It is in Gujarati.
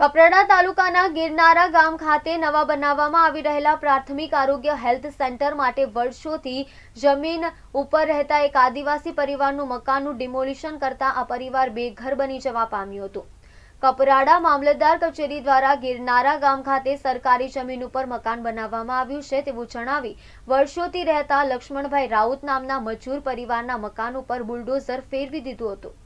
કપરાડા તાલુકાના ગિરનારા ગામ ખાતે નવા બનાવવામાં આવી રહેલા પ્રાથમિક આરોગ્ય હેલ્થ સેન્ટર માટે વર્ષોથી જમીન ઉપર રહેતા એક આદિવાસી પરિવારનું મકાનનું ડિમોલિશન કરતા આ પરિવાર બેઘર બની જવા પામ્યું હતું કપરાડા મામલતદાર કચેરી દ્વારા ગિરનારા ગામ ખાતે સરકારી જમીન ઉપર મકાન બનાવવામાં આવ્યું છે તેવું જણાવી વર્ષોથી રહેતા લક્ષ્મણભાઈ રાઉત નામના મજૂર પરિવારના મકાન ઉપર બુલડોઝર ફેરવી દીધું હતું